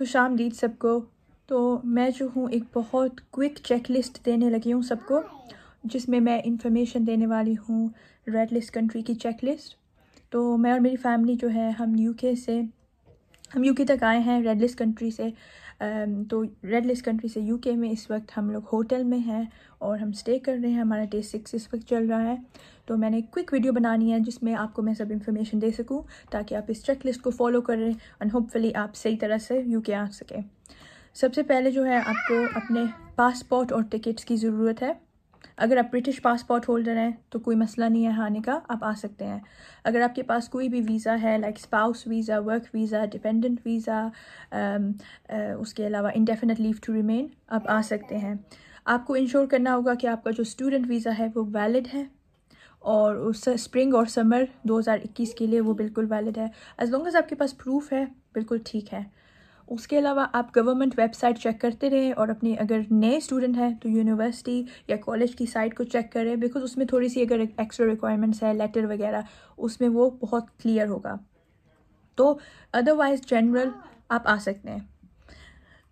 खुश आमदीद सबको तो मैं जो हूँ एक बहुत क्विक चेक लिस्ट देने लगी हूँ सबको जिसमें मैं इंफॉर्मेशन देने वाली हूँ रेड लिस्ट कंट्री की चेक लिस्ट तो मैं और मेरी फैमिली जो है हम यूके से हम यूके तक आए हैं रेड लिस्ट कंट्री से तो रेड लिस्ट कंट्री से यूके में इस वक्त हम लोग होटल में हैं और हम स्टे कर रहे हैं हमारा डे सिक्स इस वक्त चल रहा है तो मैंने क्विक वीडियो बनानी है जिसमें आपको मैं सब इन्फॉर्मेशन दे सकूँ ताकि आप इस चेक लिस्ट को फॉलो करें एंड होपफुली आप सही तरह से यूके आ सकें सबसे पहले जो है आपको अपने पासपोर्ट और टिकट्स की ज़रूरत है अगर आप ब्रिटिश पासपोर्ट होल्डर हैं तो कोई मसला नहीं है आने का आप आ सकते हैं अगर आपके पास कोई भी वीज़ा है like spouse visa work visa dependent visa um, uh, उसके अलावा इंडेफिनेट लीव टू रिमेन आप आ सकते हैं आपको इंश्योर करना होगा कि आपका जो स्टूडेंट वीज़ा है वो वैलिड है और उस स्प्रिंग और समर 2021 के लिए वो बिल्कुल वैलिड है एज़ लॉन्ग एज़ आपके पास प्रूफ है बिल्कुल ठीक है उसके अलावा आप गवर्नमेंट वेबसाइट चेक करते रहें और अपने अगर नए स्टूडेंट हैं तो यूनिवर्सिटी या कॉलेज की साइट को चेक करें बिकॉज उसमें थोड़ी सी अगर एक्स्ट्रा रिक्वायरमेंट्स है लेटर वगैरह उसमें वो बहुत क्लियर होगा तो अदरवाइज जनरल आप आ सकते हैं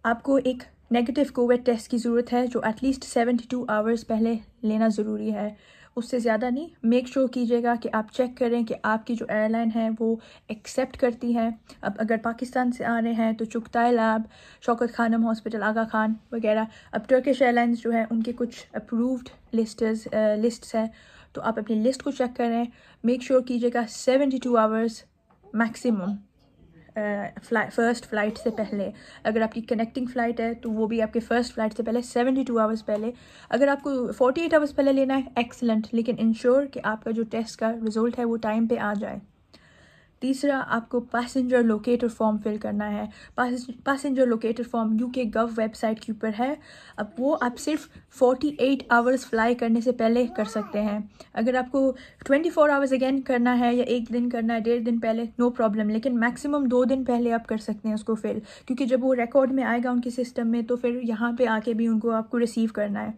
आपको एक नेगेटिव कोविड टेस्ट की ज़रूरत है जो एटलीस्ट सेवेंटी टू आवर्स पहले लेना ज़रूरी है उससे ज़्यादा नहीं मेक श्योर sure कीजिएगा कि आप चेक करें कि आपकी जो एयरलाइन है वो एक्सेप्ट करती है अब अगर पाकिस्तान से आ रहे हैं तो चुगता लैब शौकत खानम हॉस्पिटल आगा खान वगैरह अब टर्किश एयरलाइंस जो है उनके कुछ अप्रूव्ड लिस्टर्स लिस्ट्स हैं तो आप अपनी लिस्ट को चेक करें मेक श्योर sure कीजिएगा seventy two hours maximum fly first flight से पहले अगर आपकी कनेक्टिंग फ़्लाइट है तो वो भी आपके फ़र्स्ट फ़्लाइट से पहले सेवेंटी टू आवर्स पहले अगर आपको फोर्टी एट आवर्स पहले लेना है एक्सलेंट लेकिन इंश्योर कि आपका जो टेस्ट का रिज़ल्ट है वो टाइम पर आ जाए तीसरा आपको पैसेंजर लोकेटर फॉर्म फिल करना है पैसेंजर लोकेटर फॉर्म यू के गव वेबसाइट के ऊपर है अब वो आप सिर्फ 48 आवर्स फ्लाई करने से पहले कर सकते हैं अगर आपको 24 आवर्स अगेन करना है या एक दिन करना है डेढ़ दिन पहले नो no प्रॉब्लम लेकिन मैक्सिमम दो दिन पहले आप कर सकते हैं उसको फिल क्योंकि जब वो रिकॉर्ड में आएगा उनके सिस्टम में तो फिर यहाँ पर आके भी उनको आपको रिसीव करना है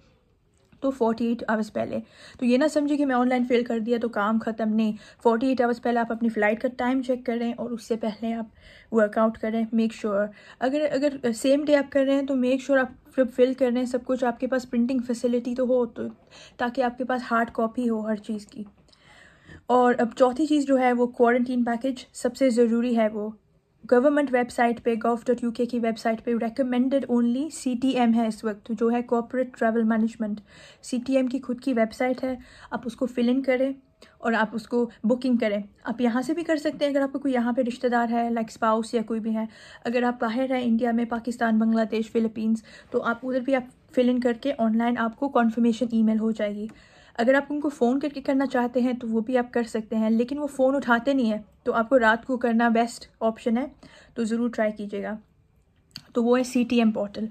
तो 48 एट आवर्स पहले तो ये ना समझे कि मैं ऑनलाइन फ़ेल कर दिया तो काम ख़त्म नहीं 48 एट आवर्स पहले आप अपनी फ़्लाइट का टाइम चेक करें और उससे पहले आप वर्कआउट करें मेक श्योर sure. अगर अगर सेम डे आप कर रहे हैं तो मेक श्योर sure आप फिर फिल कर रहे हैं सब कुछ आपके पास प्रिंटिंग फैसिलिटी तो हो तो ताकि आपके पास हार्ड कॉपी हो हर चीज़ की और अब चौथी चीज़ जो है वो क्वारंटीन पैकेज सबसे ज़रूरी है वो गवर्नमेंट वेबसाइट पे गव डॉट यू की वेबसाइट पे recommended only C T M है इस वक्त जो है corporate travel management C T M की खुद की वेबसाइट है आप उसको फिल इन करें और आप उसको बुकिंग करें आप यहाँ से भी कर सकते हैं अगर आपको कोई यहाँ पे रिश्तेदार है लाइक स्पाउस या कोई भी है अगर आप बाहर हैं इंडिया में पाकिस्तान बांग्लादेश फ़िलिपींस तो आप उधर भी आप फिल इन करके ऑनलाइन आपको कॉन्फर्मेशन ईमेल हो जाएगी अगर आप उनको फ़ोन करके करना चाहते हैं तो वो भी आप कर सकते हैं लेकिन वो फ़ोन उठाते नहीं हैं तो आपको रात को करना बेस्ट ऑप्शन है तो ज़रूर ट्राई कीजिएगा तो वो है सी टी एम पोर्टल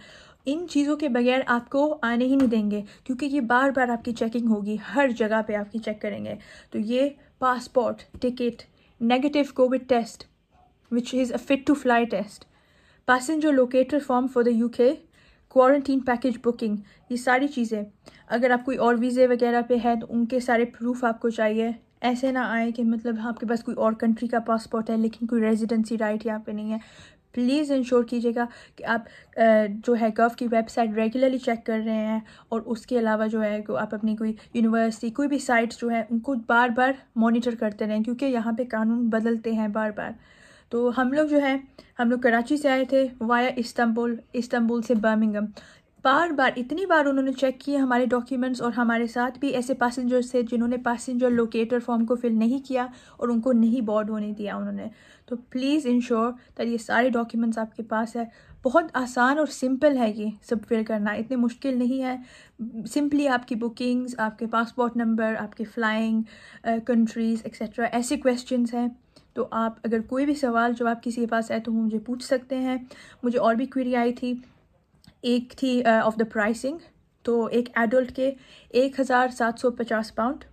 इन चीज़ों के बगैर आपको आने ही नहीं देंगे क्योंकि ये बार बार आपकी चेकिंग होगी हर जगह पे आपकी चेक करेंगे तो ये passport ticket negative covid test which is a fit to fly test passenger locator form for the UK quarantine package booking ये सारी चीज़ें अगर आप कोई और वीज़े वगैरह पे हैं तो उनके सारे प्रूफ आपको चाहिए ऐसे ना आए कि मतलब आपके पास कोई और कंट्री का पासपोर्ट है लेकिन कोई रेजिडेंसी राइट यहाँ पे नहीं है प्लीज़ इंश्योर कीजिएगा कि आप जो है गव की वेबसाइट रेगुलरली चेक कर रहे हैं और उसके अलावा जो है को आप अपनी कोई यूनिवर्सिटी कोई भी साइट्स जो है उनको बार बार मॉनिटर करते रहें क्योंकि यहाँ पे कानून बदलते हैं बार बार तो हम लोग जो है हम लोग कराची से आए थे वाया इस्तांबुल इस्तांबुल से बर्मिंगम बार बार इतनी बार उन्होंने चेक किए हमारे डॉक्यूमेंट्स और हमारे साथ भी ऐसे पैसेंजर्स थे जिन्होंने पैसेंजर लोकेटर फॉर्म को फिल नहीं किया और उनको नहीं बॉर्ड होने दिया उन्होंने तो प्लीज़ इंश्योर दैट ये सारे डॉक्यूमेंट्स आपके पास है बहुत आसान और सिंपल है ये सब फिल करना इतने मुश्किल नहीं है सिंपली आपकी बुकिंग्स आपके पासपोर्ट नंबर आपके फ़्लाइंग कंट्रीज़ एक्सेट्रा ऐसे क्वेश्चन हैं तो आप अगर कोई भी सवाल जो आप किसी के पास है तो मुझे पूछ सकते हैं मुझे और भी क्वेरी आई थी एक थी ऑफ़ द प्राइसिंग तो एक एडल्ट के एक हज़ार सात सौ पचास पाउंड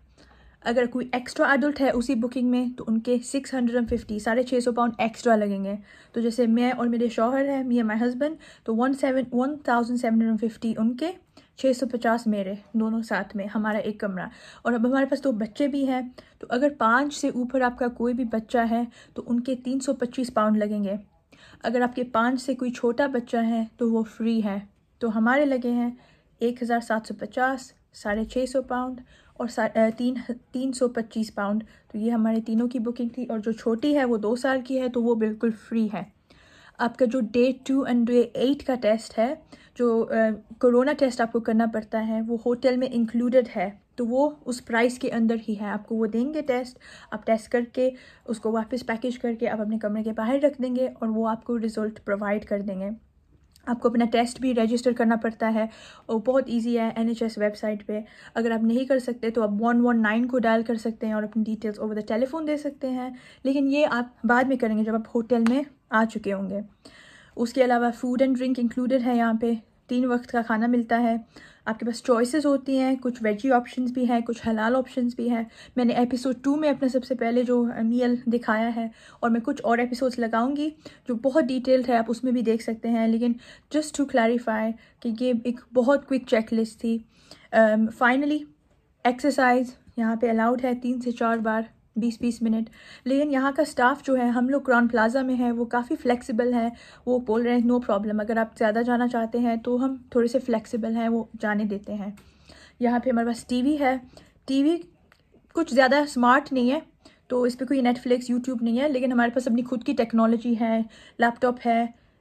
अगर कोई एक्स्ट्रा एडल्ट है उसी बुकिंग में तो उनके सिक्स हंड्रेड एंड फिफ्टी साढ़े छः सौ पाउंड एक्स्ट्रा लगेंगे तो जैसे मैं और मेरे शौहर हैं मी एंड माई हस्बैंड तो one seven one thousand seven hundred fifty उनके छः सौ पचास मेरे दोनों साथ में हमारा एक कमरा और अब हमारे पास दो बच्चे भी हैं तो अगर पाँच से ऊपर आपका कोई भी बच्चा है तो उनके तीन सौ पच्चीस पाउंड लगेंगे अगर आपके पाँच से कोई छोटा बच्चा है तो वो फ्री है तो हमारे लगे हैं एक हज़ार सात सौ पचास साढ़े छः सौ पाउंड और तीन तीन सौ पच्चीस पाउंड तो ये हमारे तीनों की बुकिंग थी और जो छोटी है वो दो साल की है तो वो बिल्कुल फ्री है आपका जो day two and day eight का टेस्ट है जो कोरोना uh, टेस्ट आपको करना पड़ता है वो होटल में इंक्लूडेड है तो वो उस प्राइस के अंदर ही है आपको वो देंगे टेस्ट आप टेस्ट करके उसको वापस पैकेज करके आप अपने कमरे के बाहर रख देंगे और वो आपको रिज़ल्ट प्रोवाइड कर देंगे आपको अपना टेस्ट भी रजिस्टर करना पड़ता है और बहुत इजी है एनएचएस वेबसाइट पे अगर आप नहीं कर सकते तो आप वन वन नाइन को डायल कर सकते हैं और अपनी डिटेल्स ओवर द टेलीफोन दे सकते हैं लेकिन ये आप बाद में करेंगे जब आप होटल में आ चुके होंगे उसके अलावा फ़ूड एंड ड्रिंक इंक्लूडेड है यहाँ पे तीन वक्त का खाना मिलता है आपके पास चॉइसेस होती हैं कुछ वेजी ऑप्शंस भी हैं कुछ हलाल ऑप्शंस भी हैं मैंने एपिसोड टू में अपना सबसे पहले जो मील दिखाया है और मैं कुछ और एपिसोड्स लगाऊंगी जो बहुत डिटेल्ड है आप उसमें भी देख सकते हैं लेकिन जस्ट टू क्लैरिफाई कि ये एक बहुत क्विक चेकलिस्ट थी फाइनली एक्सरसाइज यहाँ पर अलाउड है तीन से चार बार बीस बीस मिनट लेकिन यहाँ का स्टाफ जो है हम लोग क्राउन प्लाज़ा में है वो काफ़ी फ्लेक्सिबल है वो बोल रहे हैं नो प्रॉब्लम अगर आप ज़्यादा जाना चाहते हैं तो हम थोड़े से फ्लेक्सिबल हैं वो जाने देते हैं यहाँ पे हमारे पास टीवी है टीवी कुछ ज़्यादा स्मार्ट नहीं है तो इस पर कोई नेटफ्लिक्स यूट्यूब नहीं है लेकिन हमारे पास अपनी खुद की टेक्नोलॉजी है लैपटॉप है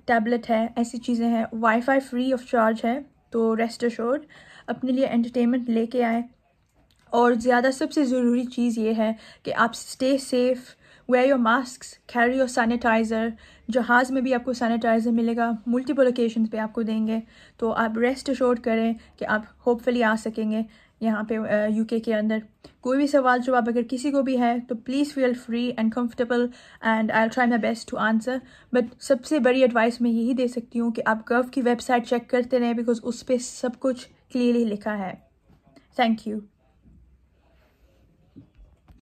टैबलेट है ऐसी चीज़ें हैं वाईफाई फ्री ऑफ चार्ज है तो रेस्ट एश्योर्ड अपने लिए एंटरटेनमेंट लेके आए और ज़्यादा सबसे ज़रूरी चीज़ ये है कि आप stay safe wear your mask carry your sanitiser जहाज़ में भी आपको सैनिटाइज़र मिलेगा मल्टीपल ओकेशन पे आपको देंगे तो आप रेस्ट अशोर्ड करें कि आप होपफुली आ सकेंगे यहाँ पे यूके के अंदर कोई भी सवाल जो आप अगर किसी को भी है तो please feel free and comfortable and I try my best to answer but सबसे बड़ी एडवाइस मैं यही दे सकती हूँ कि आप गर्व की वेबसाइट चेक करते रहें बिकॉज उस पर सब कुछ क्लियरली लिखा है थैंक यू